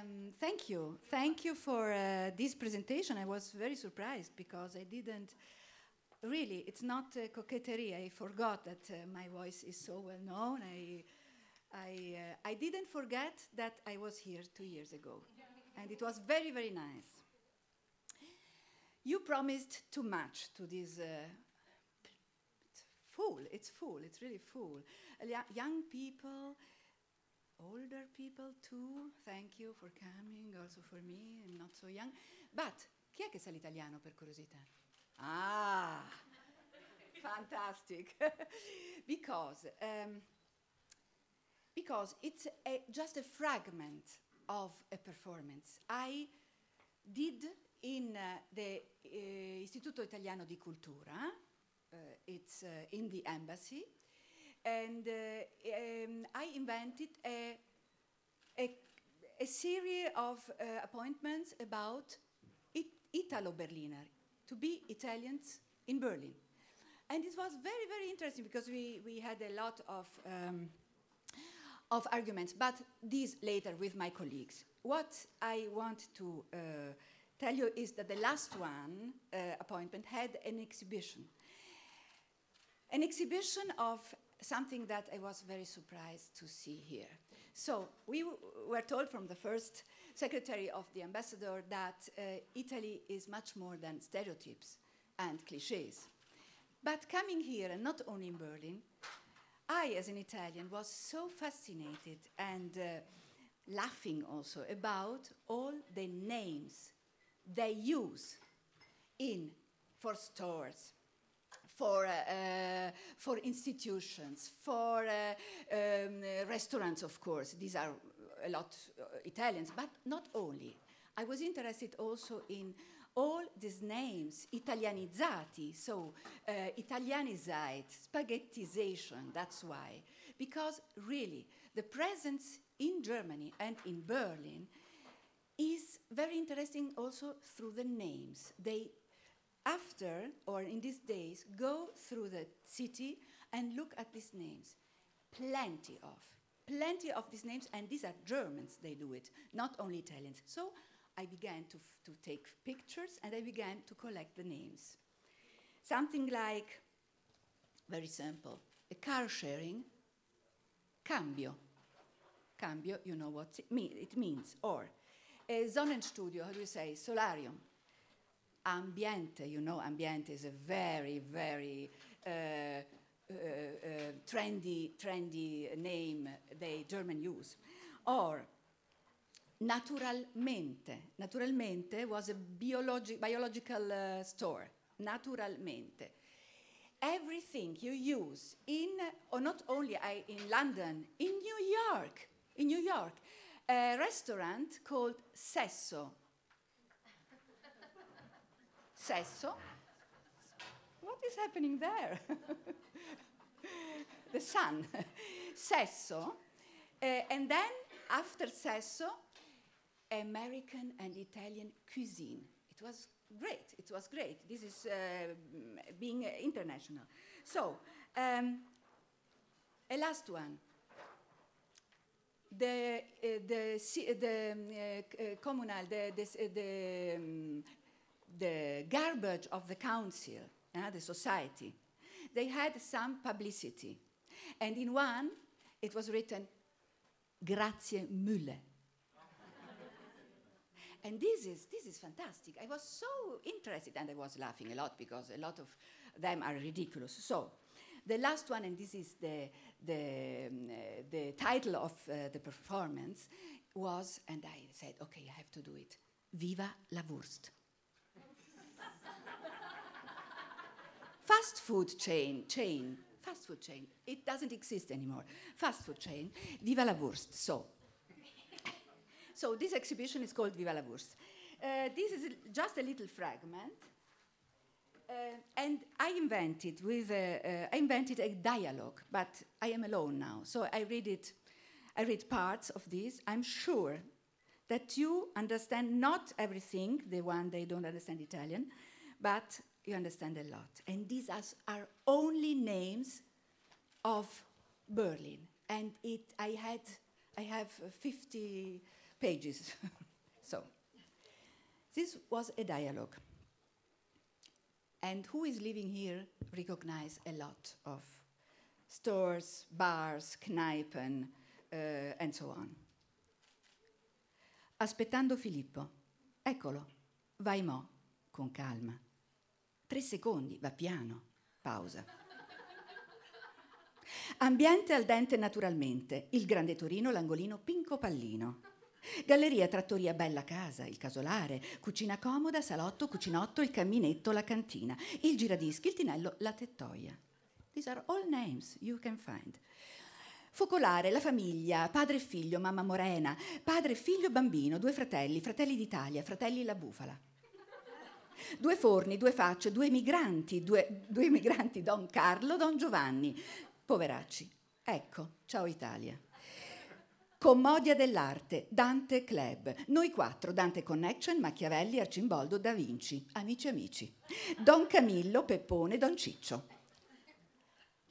Um, thank you. Thank you for uh, this presentation. I was very surprised because I didn't really, it's not uh, coquetry. I forgot that uh, my voice is so well known. I, I, uh, I didn't forget that I was here two years ago. And it was very, very nice. You promised too much to this. fool. Uh, it's fool. it's really fool. young people, older people too. Thank you for coming, also for me. I'm not so young. But chi è che sa l'italiano per curiosità? Ah, fantastic. because um, because it's a, just a fragment of a performance. I did in uh, the uh, Istituto Italiano di Cultura. Uh, it's uh, in the embassy. And uh, um, I invented a, a, a series of uh, appointments about it Italo Berliner, to be Italians in Berlin. And it was very, very interesting because we, we had a lot of, um, of arguments, but these later with my colleagues. What I want to uh, tell you is that the last one uh, appointment had an exhibition. An exhibition of something that I was very surprised to see here. So we were told from the first secretary of the ambassador that uh, Italy is much more than stereotypes and cliches. But coming here, and not only in Berlin, I, as an Italian, was so fascinated and uh, laughing also about all the names they use in for stores, for, uh, uh, for institutions, for uh, um, restaurants, of course. These are a lot uh, Italians, but not only. I was interested also in all these names, Italianizzati, so uh, Italianized, spaghettization, that's why. Because really, the presence in Germany and in Berlin is very interesting also through the names. They after or in these days go through the city and look at these names plenty of plenty of these names and these are germans they do it not only italians so i began to, to take pictures and i began to collect the names something like very simple a car sharing cambio cambio you know what it, mean, it means or a sonnenstudio how do you say solarium Ambiente, you know, Ambiente is a very, very uh, uh, uh, trendy, trendy name they German use. Or Naturalmente. Naturalmente was a biologi biological uh, store. Naturalmente. Everything you use in, or not only I, in London, in New York, in New York, a restaurant called Sesso sesso. What is happening there? the sun. sesso. Uh, and then, after sesso, American and Italian cuisine. It was great. It was great. This is uh, being international. So, um, a last one. The, uh, the, the um, uh, communal, the, the, the um, the garbage of the council, uh, the society, they had some publicity. And in one, it was written, Grazie Müller. and this is, this is fantastic. I was so interested, and I was laughing a lot because a lot of them are ridiculous. So, the last one, and this is the, the, um, uh, the title of uh, the performance, was, and I said, okay, I have to do it Viva la Wurst. fast food chain, chain, fast food chain, it doesn't exist anymore, fast food chain, Viva la Wurst. So, so this exhibition is called Viva la Wurst. Uh, this is just a little fragment. Uh, and I invented with a, uh, I invented a dialogue, but I am alone now. So I read it, I read parts of this. I'm sure that you understand not everything, the one they don't understand Italian, but you understand a lot. And these are, are only names of Berlin. And it, I, had, I have 50 pages. so this was a dialogue. And who is living here recognize a lot of stores, bars, Kneipen, uh, and so on. Aspettando Filippo. Eccolo. Vai mo, con calma. Tre secondi, va piano. Pausa. Ambiente al dente naturalmente, il Grande Torino, l'angolino Pinco Pallino. Galleria, trattoria, bella casa, il casolare, cucina comoda, salotto, cucinotto, il camminetto, la cantina, il giradischi, il tinello, la tettoia. These are all names you can find. Focolare, la famiglia, padre e figlio, mamma morena, padre figlio bambino, due fratelli, fratelli d'Italia, fratelli la bufala. Due forni, due facce, due migranti, due, due migranti, Don Carlo, Don Giovanni. Poveracci. Ecco, ciao Italia. Commodia dell'arte, Dante Club. Noi quattro, Dante Connection, Machiavelli, Arcimboldo, Da Vinci. Amici amici. Don Camillo, Peppone, Don Ciccio.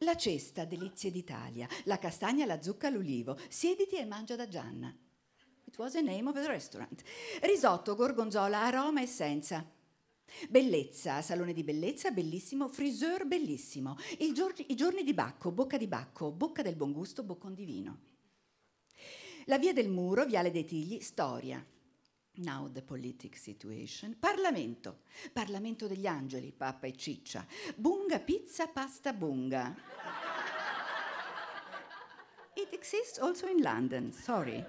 La cesta, delizie d'Italia, la castagna, la zucca, l'ulivo. Siediti e mangia da Gianna. It was the name of the restaurant. Risotto, gorgonzola, aroma, e senza. Bellezza, salone di bellezza, bellissimo, friseur, bellissimo. Giorgi, I giorni di Bacco, bocca di Bacco, bocca del buon gusto, boccon di vino. La via del muro, viale dei Tigli, storia. Now the politic situation. Parlamento, Parlamento degli angeli, pappa e ciccia. Bunga, pizza, pasta, bunga. It exists also in London, sorry.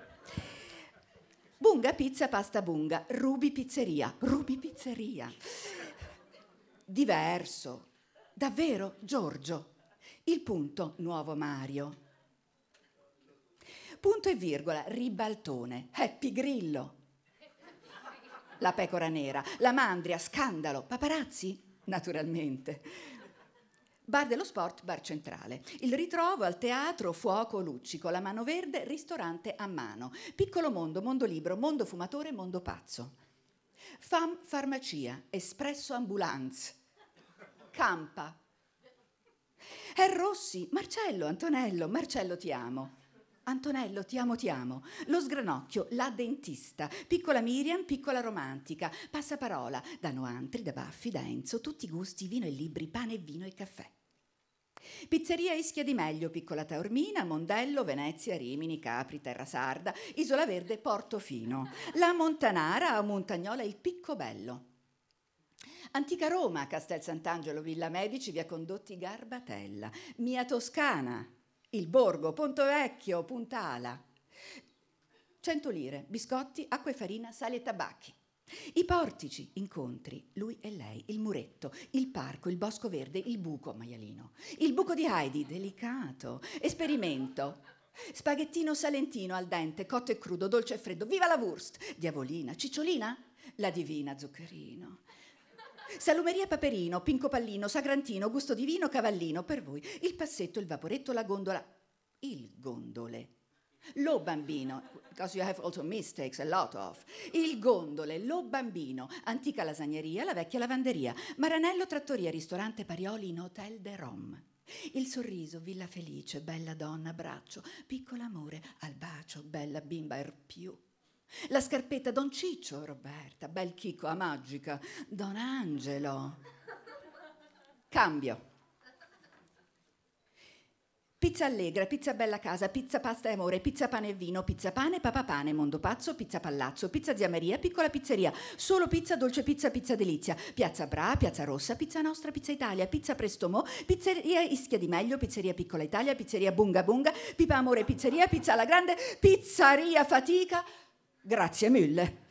Bunga pizza pasta bunga, Rubi pizzeria, Rubi pizzeria. Diverso, davvero Giorgio. Il punto, nuovo Mario. Punto e virgola, ribaltone, Happy Grillo. La pecora nera, la mandria, scandalo, paparazzi, naturalmente. Bar dello Sport, Bar Centrale. Il ritrovo al teatro Fuoco Luccico, La Mano Verde, Ristorante a Mano. Piccolo Mondo, Mondo Libro, Mondo Fumatore, Mondo Pazzo. FAM Farmacia, Espresso Ambulance. Campa. È Rossi, Marcello, Antonello, Marcello ti amo. Antonello, ti amo, ti amo. Lo sgranocchio, la dentista. Piccola Miriam, piccola romantica. Passaparola, da Noantri, da Baffi, da Enzo, tutti i gusti, vino e libri, pane e vino e caffè. Pizzeria Ischia di Meglio, Piccola Taormina, Mondello, Venezia, Rimini, Capri, Terra Sarda, Isola Verde, Portofino. La Montanara a Montagnola, il Piccobello. Antica Roma, Castel Sant'Angelo, Villa Medici, Via Condotti, Garbatella. Mia Toscana, Il Borgo, Ponto Pontovecchio, Puntala. 100 lire, biscotti, acqua e farina, sale e tabacchi. I portici, incontri, lui e lei, il muretto, il parco, il bosco verde, il buco, maialino, il buco di Heidi, delicato, esperimento. Spaghettino salentino al dente, cotto e crudo, dolce e freddo, viva la Wurst! Diavolina, cicciolina, la divina zuccherino. Salumeria Paperino, Pinco Pallino, Sagrantino, Gusto Divino, Cavallino, per voi, il passetto, il vaporetto, la gondola, il gondole lo bambino, because you have also mistakes, a lot of. Il gondole, lo bambino, antica lasagneria, la vecchia lavanderia, Maranello trattoria, ristorante Parioli in Hotel de Rome. Il sorriso, villa felice, bella donna, braccio, piccolo amore, al bacio, bella bimba, er più. La scarpetta, Don Ciccio, Roberta, bel chicco, a magica, Don Angelo. Cambio. Pizza Allegra, Pizza Bella Casa, Pizza Pasta e Amore, Pizza Pane e Vino, Pizza Pane, Papà Pane, Mondo Pazzo, Pizza Palazzo, Pizza Zia Maria, Piccola Pizzeria, Solo Pizza, Dolce Pizza, Pizza Delizia, Piazza Bra, Piazza Rossa, Pizza Nostra, Pizza Italia, Pizza Prestomò, Pizzeria Ischia di Meglio, Pizzeria Piccola Italia, Pizzeria Bunga Bunga, Pipa Amore Pizzeria, Pizza alla Grande, Pizzeria Fatica. Grazie mille.